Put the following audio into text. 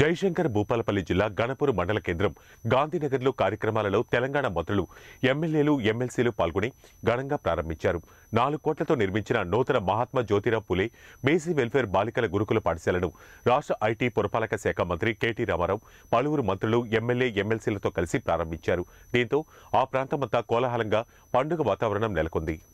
జయశంకర్ భూపాలపల్లి జిల్లా గణపూర్ మండల కేంద్రం గాంధీనగర్లో కార్యక్రమాలలో తెలంగాణ మంత్రులు ఎమ్మెల్యేలు ఎమ్మెల్సీలు పాల్గొని ఘనంగా ప్రారంభించారు నాలుగు కోట్లతో నిర్మించిన నూతన మహాత్మా జ్యోతిరావు పులే బీసీ వెల్ఫేర్ బాలికల గురుకుల పాఠశాలను రాష్ట్ర ఐటీ పురపాలక శాఖ మంత్రి కేటీ రామారావు పలువురు మంత్రులు ఎమ్మెల్యే ఎమ్మెల్సీలతో కలిసి ప్రారంభించారు దీంతో ఆ ప్రాంతమంతా కోలాహలంగా పండుగ వాతావరణం నెలకొంది